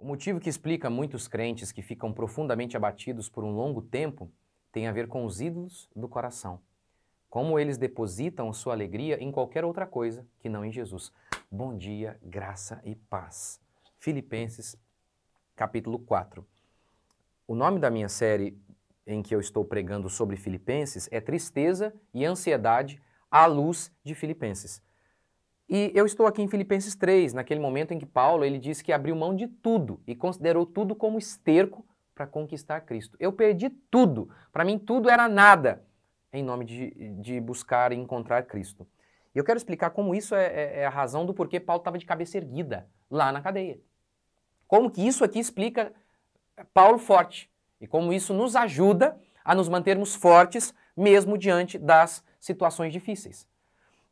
O motivo que explica muitos crentes que ficam profundamente abatidos por um longo tempo tem a ver com os ídolos do coração. Como eles depositam sua alegria em qualquer outra coisa que não em Jesus. Bom dia, graça e paz. Filipenses, capítulo 4. O nome da minha série em que eu estou pregando sobre Filipenses é Tristeza e Ansiedade à Luz de Filipenses. E eu estou aqui em Filipenses 3, naquele momento em que Paulo ele diz que abriu mão de tudo e considerou tudo como esterco para conquistar Cristo. Eu perdi tudo, para mim tudo era nada, em nome de, de buscar e encontrar Cristo. E eu quero explicar como isso é, é, é a razão do porquê Paulo estava de cabeça erguida lá na cadeia. Como que isso aqui explica Paulo forte e como isso nos ajuda a nos mantermos fortes mesmo diante das situações difíceis.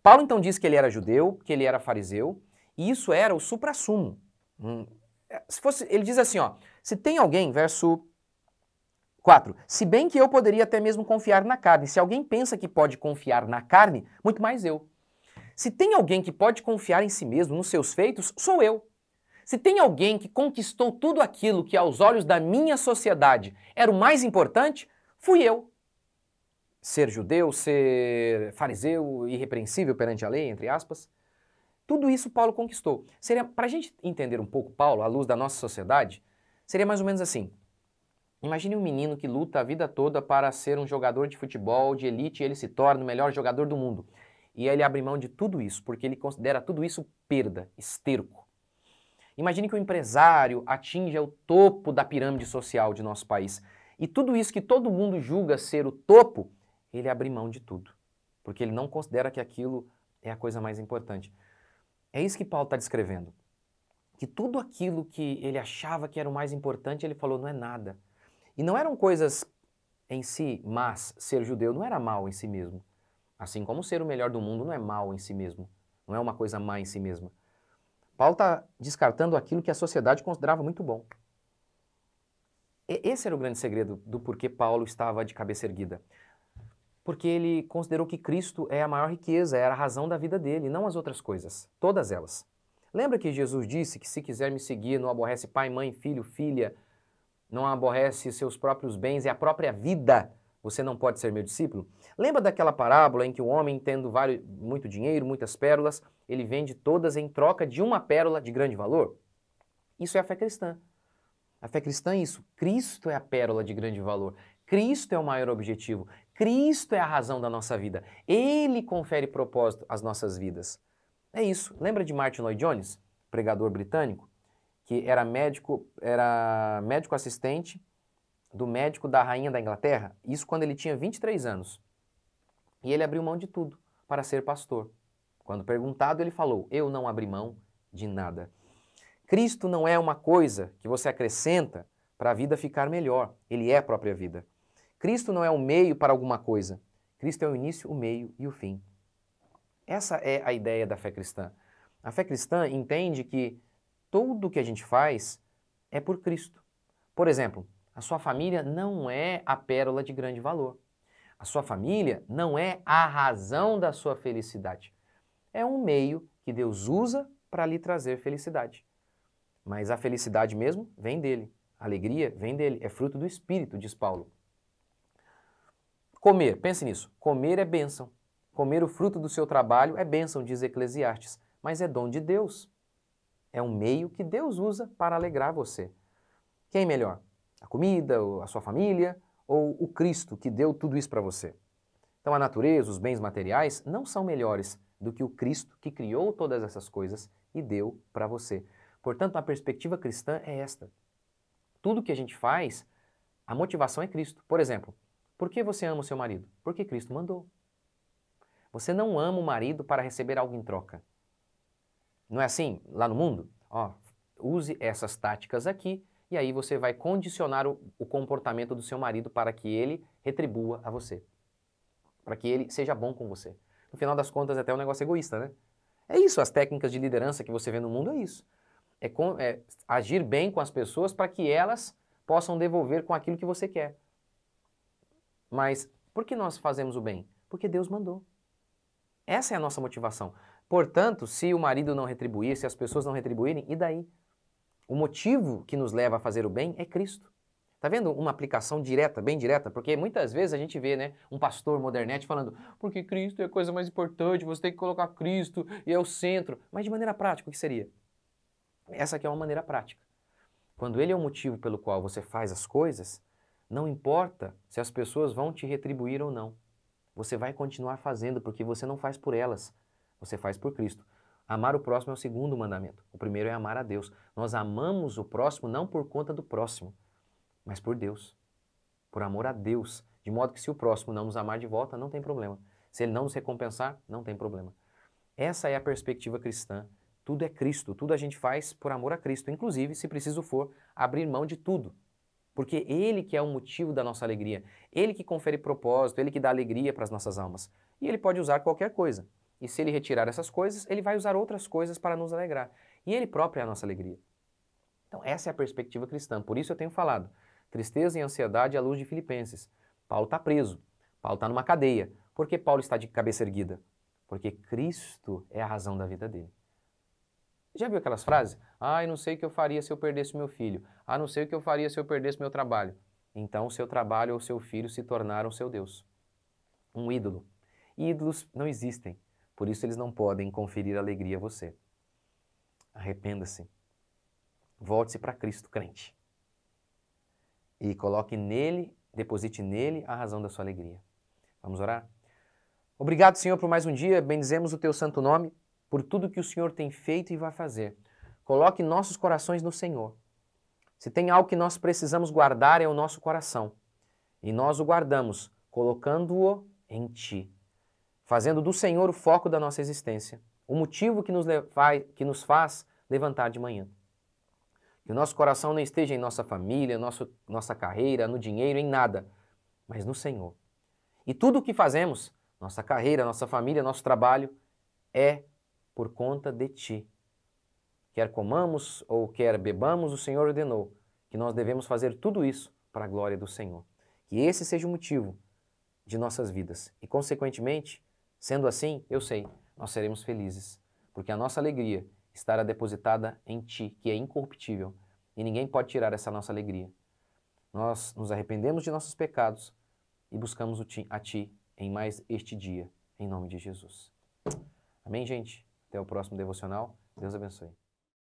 Paulo então diz que ele era judeu, que ele era fariseu, e isso era o suprassumo. Hum, é, se fosse, ele diz assim, ó, se tem alguém, verso 4, se bem que eu poderia até mesmo confiar na carne, se alguém pensa que pode confiar na carne, muito mais eu. Se tem alguém que pode confiar em si mesmo, nos seus feitos, sou eu. Se tem alguém que conquistou tudo aquilo que aos olhos da minha sociedade era o mais importante, fui eu ser judeu, ser fariseu, irrepreensível perante a lei, entre aspas. Tudo isso Paulo conquistou. Seria para a gente entender um pouco Paulo à luz da nossa sociedade, seria mais ou menos assim: Imagine um menino que luta a vida toda para ser um jogador de futebol de elite e ele se torna o melhor jogador do mundo. E ele abre mão de tudo isso, porque ele considera tudo isso perda, esterco. Imagine que o um empresário atinja o topo da pirâmide social de nosso país. E tudo isso que todo mundo julga ser o topo, ele abre mão de tudo, porque ele não considera que aquilo é a coisa mais importante. É isso que Paulo está descrevendo. Que tudo aquilo que ele achava que era o mais importante, ele falou, não é nada. E não eram coisas em si, mas ser judeu não era mal em si mesmo. Assim como ser o melhor do mundo não é mal em si mesmo, não é uma coisa má em si mesma. Paulo está descartando aquilo que a sociedade considerava muito bom. E esse era o grande segredo do porquê Paulo estava de cabeça erguida porque ele considerou que Cristo é a maior riqueza, era a razão da vida dele, não as outras coisas, todas elas. Lembra que Jesus disse que se quiser me seguir, não aborrece pai, mãe, filho, filha, não aborrece seus próprios bens e a própria vida, você não pode ser meu discípulo? Lembra daquela parábola em que o homem, tendo vários, muito dinheiro, muitas pérolas, ele vende todas em troca de uma pérola de grande valor? Isso é a fé cristã. A fé cristã é isso. Cristo é a pérola de grande valor. Cristo é o maior objetivo. Cristo é a razão da nossa vida. Ele confere propósito às nossas vidas. É isso. Lembra de Martin Lloyd Jones, pregador britânico, que era médico, era médico assistente do médico da rainha da Inglaterra, isso quando ele tinha 23 anos. E ele abriu mão de tudo para ser pastor. Quando perguntado, ele falou: "Eu não abri mão de nada". Cristo não é uma coisa que você acrescenta para a vida ficar melhor. Ele é a própria vida. Cristo não é o meio para alguma coisa. Cristo é o início, o meio e o fim. Essa é a ideia da fé cristã. A fé cristã entende que tudo o que a gente faz é por Cristo. Por exemplo, a sua família não é a pérola de grande valor. A sua família não é a razão da sua felicidade. É um meio que Deus usa para lhe trazer felicidade. Mas a felicidade mesmo vem dele. A alegria vem dele. É fruto do Espírito, diz Paulo. Comer, pense nisso. Comer é bênção. Comer o fruto do seu trabalho é bênção, diz Eclesiastes, mas é dom de Deus. É um meio que Deus usa para alegrar você. Quem melhor? A comida, a sua família ou o Cristo que deu tudo isso para você? Então, a natureza, os bens materiais não são melhores do que o Cristo que criou todas essas coisas e deu para você. Portanto, a perspectiva cristã é esta. Tudo que a gente faz, a motivação é Cristo. Por exemplo, por que você ama o seu marido? Porque Cristo mandou. Você não ama o marido para receber algo em troca. Não é assim lá no mundo? Ó, use essas táticas aqui e aí você vai condicionar o, o comportamento do seu marido para que ele retribua a você. Para que ele seja bom com você. No final das contas, é até um negócio egoísta, né? É isso, as técnicas de liderança que você vê no mundo é isso. É, com, é agir bem com as pessoas para que elas possam devolver com aquilo que você quer. Mas por que nós fazemos o bem? Porque Deus mandou. Essa é a nossa motivação. Portanto, se o marido não retribuir, se as pessoas não retribuírem, e daí? O motivo que nos leva a fazer o bem é Cristo. Tá vendo uma aplicação direta, bem direta? Porque muitas vezes a gente vê, né, um pastor modernete falando, porque Cristo é a coisa mais importante, você tem que colocar Cristo e é o centro. Mas de maneira prática, o que seria? Essa aqui é uma maneira prática. Quando ele é o motivo pelo qual você faz as coisas, não importa se as pessoas vão te retribuir ou não. Você vai continuar fazendo, porque você não faz por elas, você faz por Cristo. Amar o próximo é o segundo mandamento. O primeiro é amar a Deus. Nós amamos o próximo não por conta do próximo, mas por Deus. Por amor a Deus. De modo que se o próximo não nos amar de volta, não tem problema. Se ele não nos recompensar, não tem problema. Essa é a perspectiva cristã. Tudo é Cristo, tudo a gente faz por amor a Cristo, inclusive, se preciso for, abrir mão de tudo porque Ele que é o motivo da nossa alegria, Ele que confere propósito, Ele que dá alegria para as nossas almas. E Ele pode usar qualquer coisa. E se Ele retirar essas coisas, Ele vai usar outras coisas para nos alegrar. E Ele próprio é a nossa alegria. Então, essa é a perspectiva cristã. Por isso eu tenho falado. Tristeza e ansiedade à luz de Filipenses. Paulo está preso. Paulo está numa cadeia. Por que Paulo está de cabeça erguida? Porque Cristo é a razão da vida dele. Já viu aquelas frases? Ah, eu não sei o que eu faria se eu perdesse meu filho. Ah, não sei o que eu faria se eu perdesse meu trabalho. Então, o seu trabalho ou seu filho se tornaram seu Deus. Um ídolo. E ídolos não existem. Por isso, eles não podem conferir alegria a você. Arrependa-se. Volte-se para Cristo, crente. E coloque nele, deposite nele a razão da sua alegria. Vamos orar? Obrigado, Senhor, por mais um dia. Bendizemos o teu santo nome, por tudo que o Senhor tem feito e vai fazer. Coloque nossos corações no Senhor se tem algo que nós precisamos guardar é o nosso coração. E nós o guardamos, colocando-o em ti, fazendo do Senhor o foco da nossa existência, o motivo que nos, que nos faz levantar de manhã. Que o nosso coração não esteja em nossa família, nosso, nossa carreira, no dinheiro, em nada, mas no Senhor. E tudo o que fazemos, nossa carreira, nossa família, nosso trabalho, é por conta de Ti, quer comamos ou quer bebamos, o Senhor ordenou que nós devemos fazer tudo isso para a glória do Senhor. Que esse seja o motivo de nossas vidas. E, consequentemente, sendo assim, eu sei, nós seremos felizes, porque a nossa alegria estará depositada em Ti, que é incorruptível, e ninguém pode tirar essa nossa alegria. Nós nos arrependemos de nossos pecados e buscamos a Ti em mais este dia, em nome de Jesus. Amém, gente? Até o próximo devocional. Deus abençoe.